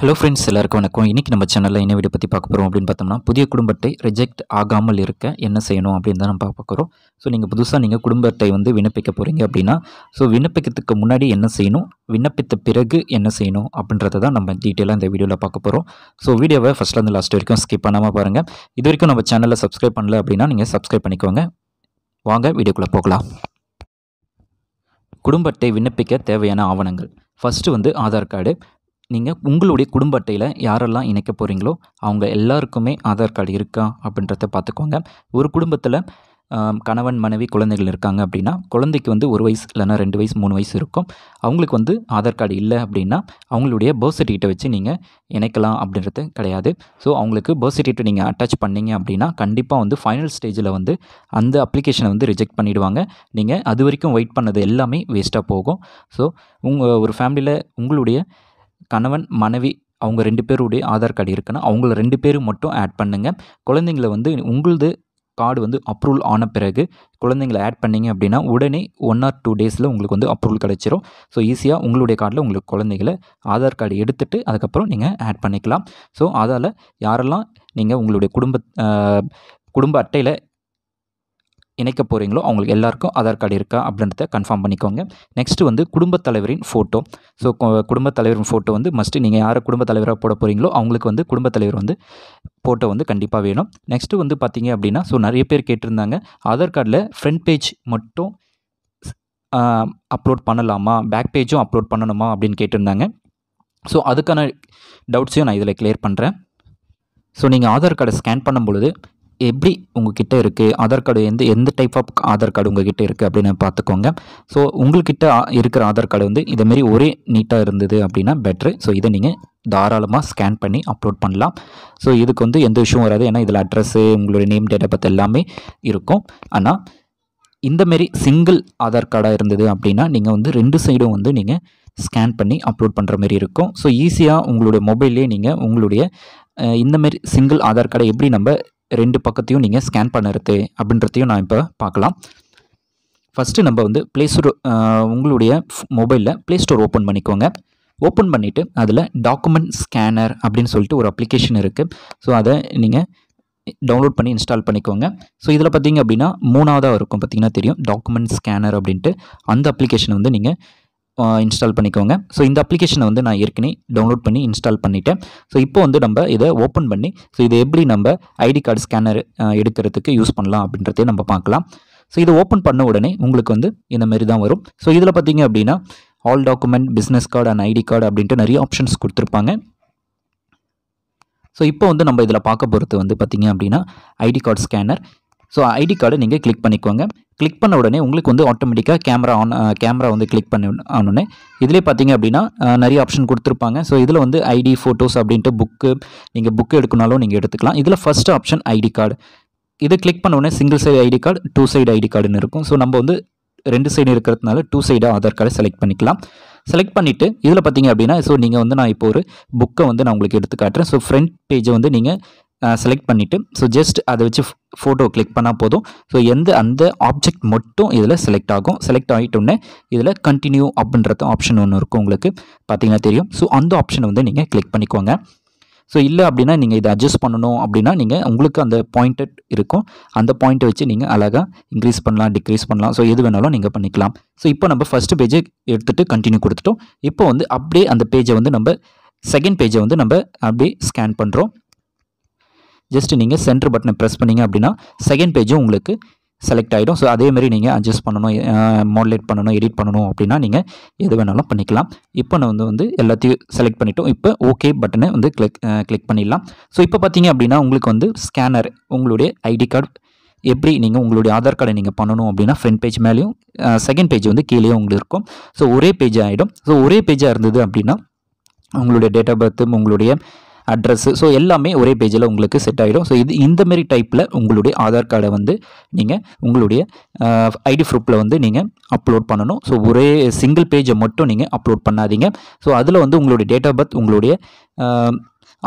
hello friends எல்லாருக்கும் வணக்கம் இன்றைக்கி நம்ம சேனலில் என்ன வீடியோ பற்றி பார்க்க போகிறோம் அப்படின்னு பார்த்தோம்னா புதிய குடும்பத்தை ரிஜெக்ட் ஆகாமல் இருக்க என்ன செய்யணும் அப்படின்னு தான் நம்ம பார்க்க போகிறோம் ஸோ நீங்கள் புதுசாக நீங்கள் குடும்பத்தை வந்து விண்ணப்பிக்க போகிறீங்க அப்படின்னா ஸோ விண்ணப்பிக்கிறதுக்கு முன்னாடி என்ன செய்யணும் விண்ணப்பித்த பிறகு என்ன செய்யணும் அப்படின்றத தான் நம்ம டீட்டெயிலாக இந்த வீடியோவில் பார்க்க போகிறோம் ஸோ வீடியோவை ஃபஸ்ட்லேருந்து லாஸ்ட் வரைக்கும் ஸ்கிப் பண்ணாமல் பாருங்கள் இது வரைக்கும் நம்ம சேனலில் சப்ஸ்கிரைப் பண்ணல அப்படின்னா நீங்கள் சப்ஸ்கிரைப் பண்ணிக்கோங்க வாங்க வீடியோக்குள்ளே போகலாம் குடும்பத்தை விண்ணப்பிக்க தேவையான ஆவணங்கள் ஃபஸ்ட்டு வந்து ஆதார் கார்டு நீங்கள் உங்களுடைய குடும்ப அட்டையில் யாரெல்லாம் இணைக்க போகிறீங்களோ அவங்க எல்லாருக்குமே ஆதார் கார்டு இருக்கா அப்படின்றத பார்த்துக்கோங்க ஒரு குடும்பத்தில் கணவன் மனைவி குழந்தைகள் இருக்காங்க அப்படின்னா குழந்தைக்கு வந்து ஒரு வயசு இல்லைனா ரெண்டு வயசு மூணு வயசு இருக்கும் அவங்களுக்கு வந்து ஆதார் கார்டு இல்லை அப்படின்னா அவங்களுடைய பர்த் சர்டிஃபிகேட்டை வச்சு நீங்கள் இணைக்கலாம் அப்படின்றது கிடையாது ஸோ அவங்களுக்கு பர்த் சர்டிஃபிகேட்டை நீங்கள் அட்டாச் பண்ணிங்க அப்படின்னா கண்டிப்பாக வந்து ஃபைனல் ஸ்டேஜில் வந்து அந்த அப்ளிகேஷனை வந்து ரிஜெக்ட் பண்ணிவிடுவாங்க நீங்கள் அது வரைக்கும் வெயிட் பண்ணது எல்லாமே வேஸ்ட்டாக போகும் ஸோ உங்கள் ஒரு ஃபேமிலியில் உங்களுடைய கணவன் மனைவி அவங்க ரெண்டு பேருடைய ஆதார் கார்டு இருக்குன்னா அவங்கள ரெண்டு பேரும் மட்டும் ஆட் பண்ணுங்கள் குழந்தைங்கள வந்து உங்களது கார்டு வந்து அப்ரூவல் ஆன பிறகு குழந்தைங்களை ஆட் பண்ணிங்க அப்படின்னா உடனே ஒன் ஆர் டூ டேஸில் உங்களுக்கு வந்து அப்ரூவல் கிடச்சிரும் ஸோ ஈஸியாக உங்களுடைய கார்டில் உங்களுக்கு குழந்தைகளை ஆதார் கார்டு எடுத்துகிட்டு அதுக்கப்புறம் நீங்கள் ஆட் பண்ணிக்கலாம் ஸோ அதால் யாரெல்லாம் நீங்கள் உங்களுடைய குடும்ப குடும்ப அட்டையில் இணைக்க போகிறீங்களோ அவங்களுக்கு எல்லாருக்கும் ஆதார் கார்டு இருக்கா அப்படின்றத கன்ஃபார்ம் பண்ணிக்கோங்க நெக்ஸ்ட் வந்து குடும்பத் தலைவரின் ஃபோட்டோ ஸோ குடும்பத் தலைவரின் ஃபோட்டோ வந்து மஸ்ட்டு நீங்கள் யாரை குடும்பத் தலைவராக போட போகிறீங்களோ அவங்களுக்கு வந்து குடும்பத் தலைவர் வந்து ஃபோட்டோ வந்து கண்டிப்பாக வேணும் நெக்ஸ்ட்டு வந்து பார்த்தீங்க அப்படின்னா ஸோ நிறைய பேர் கேட்டிருந்தாங்க ஆதார் கார்டில் ஃப்ரண்ட் பேஜ் மட்டும் அப்லோட் பண்ணலாமா பேக் பேஜும் அப்லோட் பண்ணணுமா அப்படின்னு கேட்டிருந்தாங்க ஸோ அதுக்கான டவுட்ஸையும் நான் இதில் கிளியர் பண்ணுறேன் ஸோ நீங்கள் ஆதார் கார்டை ஸ்கேன் பண்ணும் பொழுது எப்படி உங்ககிட்ட இருக்குது ஆதார் கார்டு எந்த எந்த டைப் ஆஃப் ஆதார் கார்டு உங்ககிட்ட இருக்குது அப்படின்னு பார்த்துக்கோங்க ஸோ உங்கள்கிட்ட இருக்கிற ஆதார் கார்டு வந்து இதேமாரி ஒரே நீட்டாக இருந்தது அப்படின்னா பெட்ரு ஸோ இதை நீங்கள் தாராளமாக ஸ்கேன் பண்ணி அப்லோட் பண்ணலாம் ஸோ இதுக்கு வந்து எந்த விஷயம் வராது ஏன்னா இதில் அட்ரஸ்ஸு உங்களுடைய நேம் டேட்டை பற்றி எல்லாமே இருக்கும் ஆனால் இந்தமாரி சிங்கிள் ஆதார் கார்டாக இருந்தது அப்படின்னா நீங்கள் வந்து ரெண்டு சைடும் வந்து நீங்கள் ஸ்கேன் பண்ணி அப்லோட் பண்ணுற மாதிரி இருக்கும் ஸோ ஈஸியாக உங்களுடைய மொபைல்லே நீங்கள் உங்களுடைய இந்தமாரி சிங்கிள் ஆதார் கார்டை எப்படி நம்ம ரெண்டு பக்கத்தையும் நீங்கள் ஸ்கேன் பண்ணுறது அப்படின்றதையும் நான் இப்போ பார்க்கலாம் ஃபஸ்ட்டு நம்ம வந்து ப்ளே ஸ்டோர் உங்களுடைய மொபைலில் ப்ளே ஸ்டோர் ஓப்பன் பண்ணிக்கோங்க ஓப்பன் பண்ணிவிட்டு அதில் டாக்குமெண்ட் ஸ்கேனர் அப்படின்னு சொல்லிட்டு ஒரு அப்ளிகேஷன் இருக்குது ஸோ அதை நீங்கள் டவுன்லோட் பண்ணி இன்ஸ்டால் பண்ணிக்கோங்க ஸோ இதில் பார்த்தீங்க அப்படின்னா மூணாவதாக இருக்கும் பார்த்திங்கன்னா தெரியும் டாக்குமெண்ட் ஸ்கேனர் அப்படின்ட்டு அந்த அப்ளிகேஷனை வந்து நீங்கள் இன்ஸ்டால் பண்ணிக்கோங்க ஸோ இந்த அப்ளிகேஷனை வந்து நான் ஏற்கனவே டவுன்லோட் பண்ணி இன்ஸ்டால் பண்ணிவிட்டேன் ஸோ இப்போ வந்து நம்ம இதை ஓப்பன் பண்ணி ஸோ இதை எப்படி நம்ம ஐடி கார்டு ஸ்கேனர் எடுக்கிறதுக்கு யூஸ் பண்ணலாம் அப்படின்றதே நம்ம பார்க்கலாம் ஸோ இதை ஓப்பன் பண்ண உடனே உங்களுக்கு வந்து இந்த மாரி தான் வரும் ஸோ இதில் பார்த்தீங்க அப்படின்னா all document business card and ID card அப்படின்ட்டு நிறைய ஆப்ஷன்ஸ் கொடுத்துருப்பாங்க ஸோ இப்போ வந்து நம்ம இதில் பார்க்க போகிறது வந்து பார்த்திங்க அப்படின்னா ID card scanner so ID கார்டை நீங்கள் கிளிக் பண்ணிக்கோங்க கிளிக் பண்ண உடனே உங்களுக்கு வந்து ஆட்டோமேட்டிக்காக கேமரா ஆன் கேமரா வந்து கிளிக் பண்ண ஆனோடனே இதிலே பார்த்தீங்க அப்படின்னா நிறைய ஆப்ஷன் கொடுத்துருப்பாங்க ஸோ இதில் வந்து ஐடி ஃபோட்டோஸ் அப்படின்ட்டு புக்கு நீங்கள் புக்கு எடுக்கணுனாலும் நீங்கள் எடுத்துக்கலாம் இதில் ஃபஸ்ட் ஆப்ஷன் ஐடி கார்டு இதை கிளிக் பண்ணோடனே single side ID card two side ID கார்டுன்னு இருக்கும் ஸோ நம்ம வந்து ரெண்டு சைடு இருக்கிறதுனால டூ சைடாக ஆதார் கார்டை செலக்ட் பண்ணிக்கலாம் செலக்ட் பண்ணிவிட்டு இதில் பார்த்தீங்க அப்படின்னா ஸோ நீங்கள் வந்து நான் இப்போ ஒரு புக்கை வந்து நான் உங்களுக்கு எடுத்து காட்டுறேன் ஸோ ஃப்ரண்ட் பேஜை வந்து நீங்கள் செலக்ட் பண்ணிவிட்டு ஸோ ஜஸ்ட் அதை வச்சு ஃபோட்டோ கிளிக் பண்ணால் போதும் ஸோ எந்த அந்த ஆப்ஜெக்ட் மட்டும் இதில் செலக்ட் ஆகும் செலக்ட் ஆகிட்டோன்னே இதில் கண்டினியூ அப்படின்றது ஆப்ஷன் ஒன்று இருக்கும் உங்களுக்கு பார்த்தீங்கன்னா தெரியும் ஸோ அந்த ஆப்ஷனை வந்து நீங்கள் கிளிக் பண்ணிக்கோங்க ஸோ இல்லை அப்படின்னா நீங்கள் இதை அட்ஜஸ்ட் பண்ணணும் அப்படின்னா நீங்கள் உங்களுக்கு அந்த பாயிண்டட் இருக்கும் அந்த பாயிண்ட்டை வச்சு நீங்கள் அழகாக இன்க்ரீஸ் பண்ணலாம் டிக்ரீஸ் பண்ணலாம் ஸோ எது வேணாலும் நீங்கள் பண்ணிக்கலாம் ஸோ இப்போ நம்ம ஃபஸ்ட்டு பேஜை எடுத்துகிட்டு கண்டினியூ கொடுத்துட்டோம் இப்போ வந்து அப்படியே அந்த பேஜை வந்து நம்ம செகண்ட் பேஜை வந்து நம்ம அப்படியே ஸ்கேன் பண்ணுறோம் ஜஸ்ட் நீங்கள் சென்டர் பட்டனை ப்ரெஸ் பண்ணிங்க அப்படின்னா செகண்ட் பேஜும் உங்களுக்கு செலக்ட் ஆகிடும் ஸோ அதேமாரி நீங்கள் அட்ஜஸ்ட் பண்ணணும் மாடலேட் பண்ணணும் எடிட் பண்ணணும் அப்படின்னா நீங்கள் எது வேணாலும் பண்ணிக்கலாம் இப்போ நான் வந்து வந்து எல்லாத்தையும் செலக்ட் பண்ணிட்டோம் இப்போ ஓகே பட்டனை வந்து கிளிக் கிளிக் பண்ணிடலாம் ஸோ இப்போ பார்த்தீங்க அப்படின்னா உங்களுக்கு வந்து ஸ்கேனர் உங்களுடைய ஐடி கார்டு எப்படி நீங்கள் உங்களுடைய ஆதார் கார்டை நீங்கள் பண்ணணும் அப்படின்னா ஃப்ரண்ட் பேஜ் மேலேயும் செகண்ட் பேஜ் வந்து கீழேயும் உங்களுக்கு இருக்கும் ஸோ ஒரே பேஜ் ஆகிடும் ஸோ ஒரே பேஜாக இருந்தது அப்படின்னா உங்களுடைய டேட் ஆஃப் பர்த்து உங்களுடைய அட்ரஸ் ஸோ எல்லாமே ஒரே பேஜில் உங்களுக்கு செட் ஆகிடும் ஸோ இது இந்த மாரி டைப்பில் உங்களுடைய ஆதார் கார்டை வந்து நீங்கள் உங்களுடைய ஐடி ப்ரூஃபில் வந்து நீங்கள் அப்லோட் பண்ணணும் ஸோ ஒரே சிங்கிள் பேஜை மட்டும் நீங்கள் அப்லோட் பண்ணாதீங்க ஸோ அதில் வந்து உங்களுடைய டேட் ஆஃப் பர்த் உங்களுடைய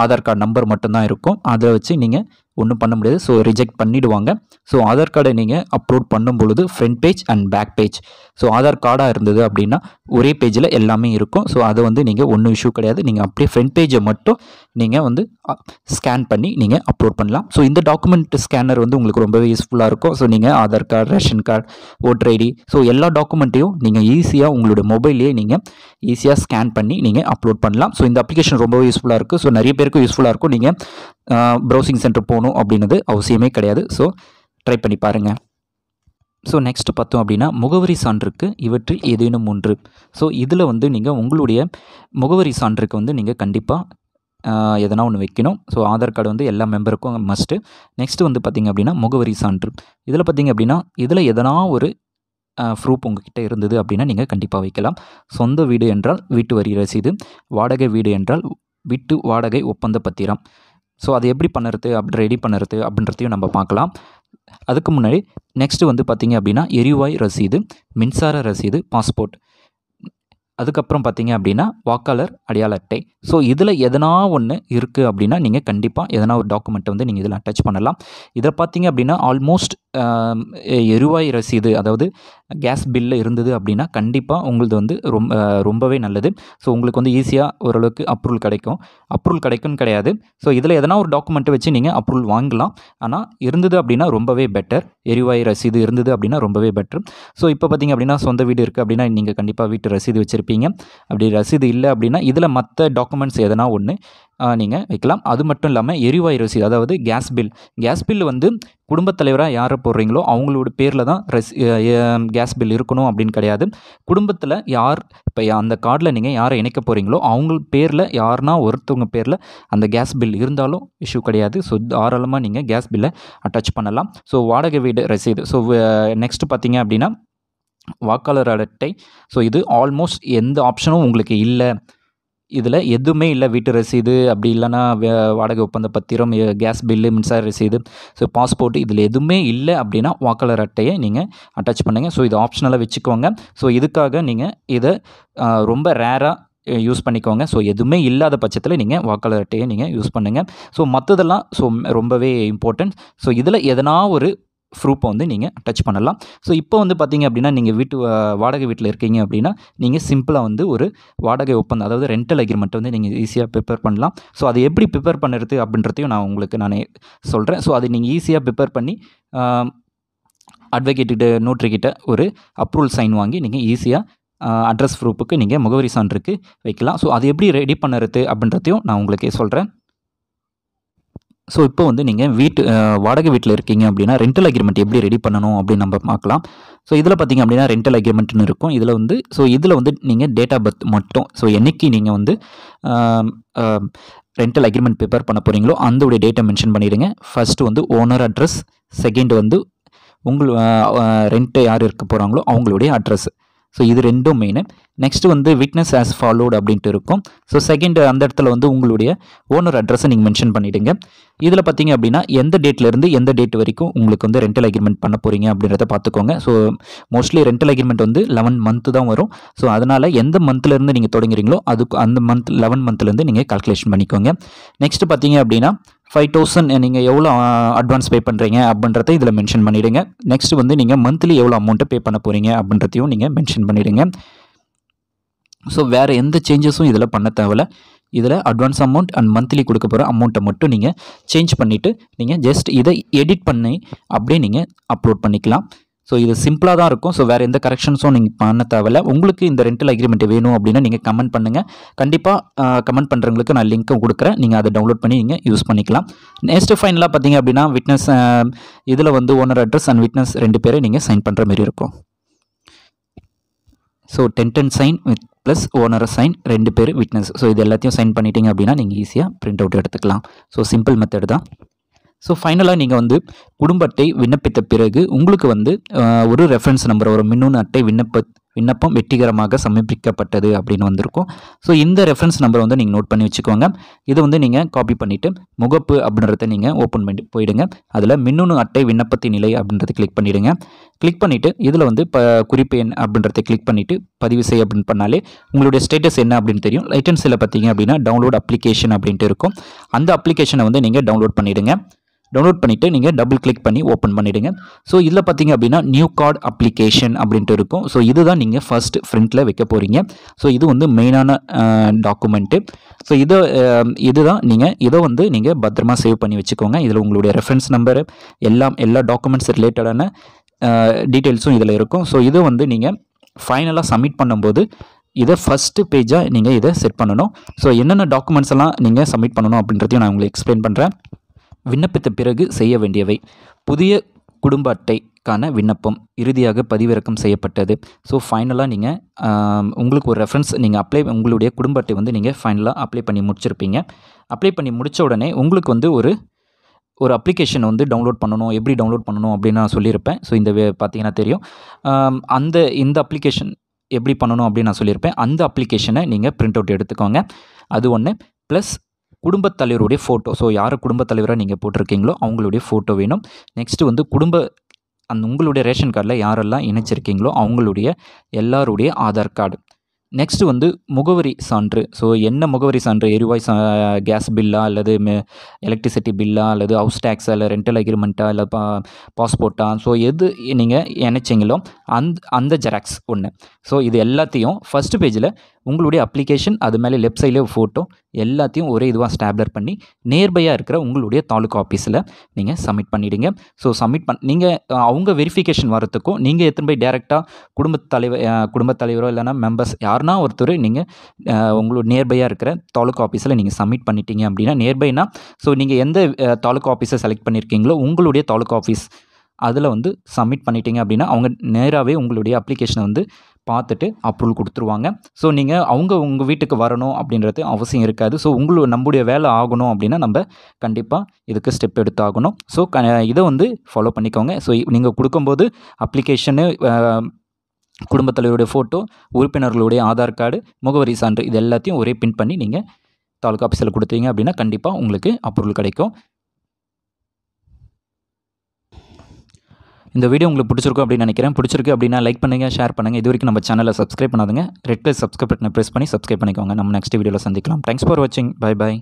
ஆதார் கார்டு நம்பர் மட்டும்தான் இருக்கும் அதை வச்சு நீங்கள் ஒன்றும் பண்ண முடியாது ஸோ ரிஜெக்ட் பண்ணிவிடுவாங்க ஸோ ஆதார் கார்டை நீங்கள் அப்லோட் பண்ணும் பொழுது front page and back page so Aadhaar கார்டாக இருந்தது அப்படின்னா ஒரே பேஜில் எல்லாமே இருக்கும் ஸோ அதை வந்து நீங்கள் ஒன்றும் இஷ்யூ கிடையாது நீங்கள் அப்படியே ஃப்ரண்ட் பேஜை மட்டும் நீங்கள் வந்து ஸ்கேன் பண்ணி நீங்கள் அப்லோட் பண்ணலாம் ஸோ இந்த டாக்குமெண்ட் ஸ்கேனர் வந்து உங்களுக்கு ரொம்பவே யூஸ்ஃபுல்லாக இருக்கும் ஸோ நீங்கள் Aadhaar card ration card voter ID so எல்லா டாக்குமெண்ட்டையும் நீங்கள் ஈஸியாக உங்களோட மொபைல்லேயே நீங்கள் ஈஸியாக ஸ்கேன் பண்ணி நீங்கள் அப்லோட் பண்ணலாம் ஸோ இந்த அப்ளிகேஷன் ரொம்பவே யூஸ்ஃபுல்லாக இருக்குது ஸோ நிறைய பேருக்கு யூஸ்ஃபுல்லாக இருக்கும் நீங்கள் ப்ரௌசிங் சென்டர் போகணும் போகணும் அப்படின்றது அவசியமே கிடையாது ஸோ ட்ரை பண்ணி பாருங்கள் ஸோ நெக்ஸ்ட் பார்த்தோம் அப்படின்னா முகவரி சான்றுக்கு இவற்றில் ஏதேனும் ஒன்று ஸோ இதில் வந்து நீங்கள் உங்களுடைய முகவரி சான்றுக்கு வந்து நீங்கள் கண்டிப்பாக எதனா ஒன்று வைக்கணும் ஸோ ஆதார் கார்டு வந்து எல்லா மெம்பருக்கும் மஸ்ட்டு நெக்ஸ்ட்டு வந்து பார்த்திங்க அப்படின்னா முகவரி சான்று இதில் பார்த்திங்க அப்படின்னா இதில் எதனா ஒரு ப்ரூஃப் உங்ககிட்ட இருந்தது அப்படின்னா நீங்கள் கண்டிப்பாக வைக்கலாம் சொந்த வீடு என்றால் வீட்டு வரி ரசீது வாடகை வீடு என்றால் வீட்டு வாடகை ஒப்பந்த பத்திரம் ஸோ அதை எப்படி பண்ணுறது அப்படி ரெடி பண்ணுறது அப்படின்றதையும் நம்ம பார்க்கலாம் அதுக்கு முன்னாடி நெக்ஸ்ட்டு வந்து பார்த்திங்க அப்படின்னா எரிவாய் ரசீது மின்சார ரசீது பாஸ்போர்ட் அதுக்கப்புறம் பார்த்திங்க அப்படின்னா வாக்காளர் அடையாள அட்டை ஸோ இதில் எதனா ஒன்று இருக்குது அப்படின்னா நீங்கள் கண்டிப்பாக எதனா ஒரு டாக்குமெண்ட்டை வந்து நீங்கள் இதில் அட்டாச் பண்ணலாம் இதில் பார்த்தீங்க அப்படின்னா ஆல்மோஸ்ட் எரிவாய் ரசீது அதாவது கேஸ் பில்லு இருந்தது அப்படின்னா கண்டிப்பாக உங்களது வந்து ரொம்ப ரொம்பவே நல்லது ஸோ உங்களுக்கு வந்து ஈஸியாக ஓரளவுக்கு அப்ரூவல் கிடைக்கும் அப்ரூவல் கிடைக்கும் கிடையாது ஸோ இதில் எதனா ஒரு டாக்குமெண்ட்டை வச்சு நீங்கள் அப்ரூவல் வாங்கலாம் ஆனால் இருந்தது அப்படின்னா ரொம்பவே பெட்டர் எரிவாய் ரசீது இருந்தது அப்படின்னா ரொம்பவே பெட்டர் ஸோ இப்போ பார்த்தீங்க அப்படின்னா சொந்த வீடு இருக்குது அப்படின்னா நீங்கள் கண்டிப்பாக வீட்டு ரசீது வச்சுருப்பீங்க அப்படி ரசீது இல்லை அப்படின்னா இதில் மற்ற டாக் டாக்குமெண்ட்ஸ் எதனா ஒன்று நீங்கள் வைக்கலாம் அது மட்டும் இல்லாமல் எரிவாயு ரசீது அதாவது கேஸ் பில் கேஸ் பில் வந்து குடும்பத் தலைவராக யாரை போடுறீங்களோ அவங்களோட பேரில் தான் ரெஸ் கேஸ் பில் இருக்கணும் அப்படின்னு கிடையாது குடும்பத்தில் யார் இப்போ அந்த கார்டில் நீங்கள் யாரை இணைக்க போகிறீங்களோ அவங்க பேரில் யார்னா ஒருத்தவங்க பேரில் அந்த கேஸ் பில் இருந்தாலும் இஷ்யூ கிடையாது ஸோ தாராளமாக நீங்கள் கேஸ் பில்லை அட்டாச் பண்ணலாம் ஸோ வாடகை வீடு ரசீது ஸோ நெக்ஸ்ட் பார்த்தீங்க அப்படின்னா வாக்காளர் அட்டை ஸோ இது ஆல்மோஸ்ட் எந்த ஆப்ஷனும் உங்களுக்கு இல்லை இதில் எதுவுமே இல்லை வீட்டு ரசீது அப்படி இல்லைனா வாடகை ஒப்பந்த பத்திரம் கேஸ் பில்லு மின்சார ரசீது ஸோ பாஸ்போர்ட் இதில் எதுவுமே இல்லை அப்படின்னா வாக்காளர் அட்டையை நீங்கள் அட்டாச் பண்ணுங்கள் ஸோ இது ஆப்ஷனலாக வச்சுக்கோங்க ஸோ இதுக்காக நீங்கள் இதை ரொம்ப ரேராக யூஸ் பண்ணிக்கோங்க ஸோ எதுவுமே இல்லாத பட்சத்தில் நீங்கள் வாக்காளர் அட்டையை நீங்கள் யூஸ் பண்ணுங்கள் ஸோ மற்றதெல்லாம் ஸோ ரொம்பவே இம்பார்ட்டன்ட் ஸோ இதில் எதனா ஒரு ஃப்ரூப்பை வந்து நீங்கள் டச் பண்ணலாம் ஸோ இப்போ வந்து பார்த்திங்க அப்படின்னா நீங்கள் வீட்டு வாடகை வீட்டில் இருக்கீங்க அப்படின்னா நீங்கள் சிம்பிளாக வந்து ஒரு வாடகை ஒப்பந்தம் அதாவது ரெண்டல் அக்ரிமெண்ட் வந்து நீங்கள் ஈஸியாக ப்ரிப்பேர் பண்ணலாம் ஸோ அது எப்படி ப்ரிப்பேர் பண்ணுறது அப்படின்றதையும் நான் உங்களுக்கு நான் சொல்கிறேன் ஸோ அது நீங்கள் ஈஸியாக ப்ரிப்பேர் பண்ணி அட்வொகேட்டுக்கிட்ட நோட்ரிக்கிட்ட ஒரு அப்ரூவல் சைன் வாங்கி நீங்கள் ஈஸியாக அட்ரஸ் ப்ரூஃபுக்கு நீங்கள் முகவரி சான்றுக்கு வைக்கலாம் ஸோ அது எப்படி ரெடி பண்ணுறது அப்படின்றதையும் நான் உங்களுக்கு சொல்கிறேன் ஸோ இப்போ வந்து நீங்கள் வீட்டு வாடகை வீட்டில் இருக்கீங்க அப்படின்னா ரெண்டல் அக்ரிமெண்ட் எப்படி ரெடி பண்ணணும் அப்படின்னு நம்ம பார்க்கலாம் ஸோ இதில் பார்த்தீங்க அப்படின்னா ரெண்டல் அக்ரிமெண்ட்னு இருக்கும் இதில் வந்து ஸோ இதில் வந்து நீங்கள் டேட் ஆஃப் பர்த் மட்டும் ஸோ என்றைக்கு நீங்கள் வந்து ரெண்டல் அக்ரிமெண்ட் ப்ரிப்பேர் பண்ண போகிறீங்களோ அந்த உடைய டேட்டை மென்ஷன் பண்ணிவிடுங்க ஃபஸ்ட்டு வந்து ஓனர் அட்ரஸ் செகண்ட் வந்து உங்கள் ரெண்ட்டு யார் இருக்க போகிறாங்களோ அவங்களுடைய அட்ரஸ் ஸோ இது ரெண்டும் மெயின் நெக்ஸ்ட் வந்து விட்னஸ் ஆஸ் ஃபாலோட் அப்படின்ட்டு இருக்கும் ஸோ செகண்ட் அந்த இடத்துல வந்து உங்களுடைய ஓனர் அட்ரஸை நீங்கள் மென்ஷன் பண்ணிவிடுங்க இதில் பார்த்தீங்க அப்படின்னா எந்த டேட்லேருந்து எந்த டேட் வரைக்கும் உங்களுக்கு வந்து ரெண்டல் அக்ரிமெண்ட் பண்ண போகிறீங்க அப்படின்றத பார்த்துக்கோங்க ஸோ மோஸ்ட்லி ரெண்டல் அக்ரிமெண்ட் வந்து லெவன் மந்த்து தான் வரும் ஸோ அதனால் எந்த மந்த்லேருந்து நீங்கள் தொடங்குறீங்களோ அதுக்கு அந்த மந்த் லெவன் மந்த்லேருந்து நீங்கள் கால்குலேஷன் பண்ணிக்கோங்க நெக்ஸ்ட் பார்த்தீங்க அப்படின்னா ஃபைவ் தௌசண்ட் நீங்கள் எவ்வளோ அட்வான்ஸ் பே பண்ணுறீங்க அப்படின்றத இதில் மென்ஷன் பண்ணிவிடுங்க நெக்ஸ்ட் வந்து நீங்கள் மந்த்லி எவ்வளோ அமௌண்ட்டு பே பண்ண போகிறீங்க அப்படின்றதையும் நீங்கள் மென்ஷன் பண்ணிவிடுங்க ஸோ வேறு எந்த சேஞ்சஸும் இதில் பண்ண தேவையில்ல இதில் அட்வான்ஸ் அமௌண்ட் அண்ட் மந்த்லி கொடுக்க போகிற அமௌண்ட்டை மட்டும் நீங்கள் சேஞ்ச் பண்ணிவிட்டு நீங்கள் ஜஸ்ட் இதை எடிட் பண்ணி அப்படியே நீங்கள் அப்லோட் பண்ணிக்கலாம் ஸோ இது சிம்பிளாக தான் இருக்கும் ஸோ வேறு எந்த கரெக்ஷன்ஸும் நீங்கள் பண்ண தேவையில்ல உங்களுக்கு இந்த ரெண்டல் அக்ரிமெண்ட் வேணும் அப்படின்னா நீங்கள் கமெண்ட் பண்ணுங்கள் கண்டிப்பாக கமெண்ட் பண்ணுறவங்களுக்கு நான் லிங்க்கும் கொடுக்குறேன் நீங்கள் அதை டவுன்லோட் பண்ணி நீங்கள் யூஸ் பண்ணிக்கலாம் நெக்ஸ்ட்டு ஃபைனலாக பார்த்தீங்க அப்படின்னா விட்னஸ் இதில் வந்து ஓனர் அட்ரஸ் அண்ட் விட்னஸ் ரெண்டு பேரை நீங்கள் சைன் பண்ணுற மாரி இருக்கும் so tenant sign with plus owner sign ரெண்டு பேர் விட்னஸ் ஸோ இது எல்லாத்தையும் சைன் பண்ணிட்டீங்க அப்படின்னா நீங்கள் ஈஸியாக பிரிண்ட் அவுட் எடுத்துக்கலாம் ஸோ சிம்பிள் மெத்தட் தான் ஸோ ஃபைனலாக நீங்கள் வந்து குடும்ப அட்டை விண்ணப்பித்த பிறகு உங்களுக்கு வந்து ஒரு ரெஃபரன்ஸ் நம்பர் ஒரு மின்னணு அட்டை விண்ணப்ப விண்ணப்பம் வெற்றிகரமாக சமர்ப்பிக்கப்பட்டது அப்படின்னு வந்திருக்கும் ஸோ இந்த ரெஃபரன்ஸ் நம்பரை வந்து நீங்கள் நோட் பண்ணி வச்சுக்கோங்க இதை வந்து நீங்கள் காப்பி பண்ணிவிட்டு முகப்பு அப்படின்றத நீங்கள் ஓப்பன் பண்ணி போயிடுங்க அதில் மின்னணு அட்டை விண்ணப்பத்தின் நிலை அப்படின்றத கிளிக் பண்ணிவிடுங்க கிளிக் பண்ணிவிட்டு இதில் வந்து இப்போ குறிப்பு எண் அப்படின்றத கிளிக் பண்ணிவிட்டு பதிவு செய் அப்படின்னு பண்ணாலே உங்களுடைய ஸ்டேட்டஸ் என்ன அப்படின்னு தெரியும் லைட்டன்ஸில் பார்த்தீங்க அப்படின்னா டவுன்லோட் அப்ளிகேஷன் அப்படின்ட்டு இருக்கும் அந்த அப்ளிகேஷனை வந்து நீங்கள் டவுன்லோட் பண்ணிவிடுங்க டவுன்லோட் பண்ணிவிட்டு நீங்கள் டபுள் கிளிக் பண்ணி ஓப்பன் பண்ணிவிடுங்க ஸோ இதில் பார்த்தீங்க அப்படின்னா நியூ கார்டு அப்ளிகேஷன் அப்படின்ட்டு இருக்கும் ஸோ இதுதான் நீங்கள் ஃபஸ்ட் ஃப்ரண்ட்டில் வைக்க போகிறீங்க ஸோ இது வந்து மெயினான டாக்குமெண்ட்டு ஸோ இதை இதுதான் நீங்கள் இதை வந்து நீங்கள் பத்திரமா சேவ் பண்ணி வச்சுக்கோங்க இதில் உங்களுடைய ரெஃபரன்ஸ் நம்பரு எல்லாம் எல்லா டாக்குமெண்ட்ஸ் ரிலேட்டடான டீட்டெயில்ஸும் இதில் இருக்கும் ஸோ இதை வந்து நீங்கள் ஃபைனலாக சப்மிட் பண்ணும்போது இதை ஃபஸ்ட்டு பேஜாக நீங்கள் இதை செட் பண்ணணும் ஸோ என்னென்ன டாக்குமெண்ட்ஸ் எல்லாம் நீங்கள் சப்மிட் பண்ணணும் அப்படின்றதையும் நான் உங்களுக்கு எக்ஸ்பிளைன் பண்ணுறேன் விண்ணப்பித்த பிறகு செய்ய வேண்டியவை புதிய குடும்ப அட்டைக்கான விண்ணப்பம் இறுதியாக பதிவிறக்கம் செய்யப்பட்டது ஸோ ஃபைனலாக நீங்கள் உங்களுக்கு ஒரு ரெஃபரன்ஸ் நீங்கள் அப்ளை உங்களுடைய குடும்ப அட்டை வந்து நீங்கள் ஃபைனலாக அப்ளை பண்ணி முடிச்சிருப்பீங்க அப்ளை பண்ணி முடித்த உடனே உங்களுக்கு வந்து ஒரு ஒரு அப்ளிகேஷன் வந்து டவுன்லோட் பண்ணணும் எப்படி டவுன்லோட் பண்ணணும் அப்படின்னு நான் சொல்லியிருப்பேன் ஸோ இந்த பார்த்தீங்கன்னா தெரியும் அந்த இந்த அப்ளிகேஷன் எப்படி பண்ணணும் அப்படின்னு நான் சொல்லியிருப்பேன் அந்த அப்ளிகேஷனை நீங்கள் பிரிண்ட் அவுட் எடுத்துக்கோங்க அது ஒன்று ப்ளஸ் குடும்பத் தலைவருடைய ஃபோட்டோ ஸோ யார் குடும்பத் தலைவராக நீங்கள் போட்டிருக்கீங்களோ அவங்களுடைய ஃபோட்டோ வேணும் நெக்ஸ்ட்டு வந்து குடும்ப அந்த உங்களுடைய ரேஷன் கார்டில் யாரெல்லாம் இணைச்சிருக்கீங்களோ அவங்களுடைய எல்லாருடைய ஆதார் கார்டு நெக்ஸ்ட்டு வந்து முகவரி சான்று ஸோ என்ன முகவரி சான்று எரிவாய் சா கேஸ் பில்லா அல்லது எலக்ட்ரிசிட்டி பில்லா அல்லது ஹவுஸ் டேக்ஸா இல்லை ரெண்டல் அக்ரிமெண்ட்டா இல்லை பா பாஸ்போர்ட்டா ஸோ எது நீங்கள் இணைச்சிங்களோ அந் அந்த ஜெராக்ஸ் ஒன்று ஸோ இது எல்லாத்தையும் ஃபஸ்ட்டு பேஜில் உங்களுடைய அப்ளிகேஷன் அது மேலே லெஃப்ட் சைடில் ஃபோட்டோ எல்லாத்தையும் ஒரே இதுவாக ஸ்டாப்லர் பண்ணி நேர்பையாக இருக்கிற உங்களுடைய தாலுக்கா ஆஃபீஸில் நீங்கள் சப்மிட் பண்ணிவிடுங்க ஸோ சப்மிட் பண் நீங்கள் அவங்க வெரிஃபிகேஷன் வரத்துக்கும் நீங்கள் எத்தனை போய் டேரெக்டாக குடும்பத் தலைவர் குடும்பத் தலைவரோ இல்லைனா மெம்பர்ஸ் யாருனா ஒருத்தர் நீங்கள் உங்களோட நியர்பையாக இருக்கிற தாலுக்கா ஆஃபீஸில் நீங்கள் சப்மிட் பண்ணிட்டீங்க அப்படின்னா நேர்பைனா ஸோ நீங்கள் எந்த தாலுக்கா ஆஃபீஸை செலக்ட் பண்ணியிருக்கீங்களோ உங்களுடைய தாலுக்கா ஆஃபீஸ் அதில் வந்து சப்மிட் பண்ணிட்டீங்க அப்படின்னா அவங்க நேராகவே உங்களுடைய அப்ளிகேஷனை வந்து பார்த்துட்டு அப்ரூவல் கொடுத்துருவாங்க ஸோ நீங்கள் அவங்க உங்கள் வீட்டுக்கு வரணும் அப்படின்றது அவசியம் இருக்காது ஸோ உங்களுக்கு நம்முடைய வேலை ஆகணும் அப்படின்னா நம்ம கண்டிப்பாக இதுக்கு ஸ்டெப் எடுத்தாகணும் ஸோ க இதை வந்து ஃபாலோ பண்ணிக்கோங்க ஸோ நீங்கள் கொடுக்கும்போது அப்ளிகேஷனு குடும்பத் தலைவருடைய ஃபோட்டோ உறுப்பினர்களுடைய ஆதார் கார்டு முகவரி சான்று இது எல்லாத்தையும் ஒரே பின் பண்ணி நீங்கள் தாலுக்கா ஆஃபீஸில் கொடுத்தீங்க அப்படின்னா கண்டிப்பாக உங்களுக்கு அப்ரூவல் கிடைக்கும் இந்த வீடியோ உங்களுக்கு பிடிச்சிருக்கும் அப்படின்னு நினைக்கிறேன் பிடிச்சிருக்கு அப்படின்னா லைக் பண்ணுங்கள் ஷேர் பண்ணுங்கள் இது வரைக்கும் நம்ம சேனலில் சப்ஸ்கிரைப் பண்ணாதுங்க ரெட் கலர் சப்ஸ்கிரைப் பட்டனை ப்ரெஸ் பண்ணி சப்ஸ்கிரைப் பண்ணிக்கோங்க நம்ம நெக்ஸ்ட் வீடியோவில் சந்திக்கலாம் தேங்க்ஸ் ஃபார் வாட்சிங் பை பை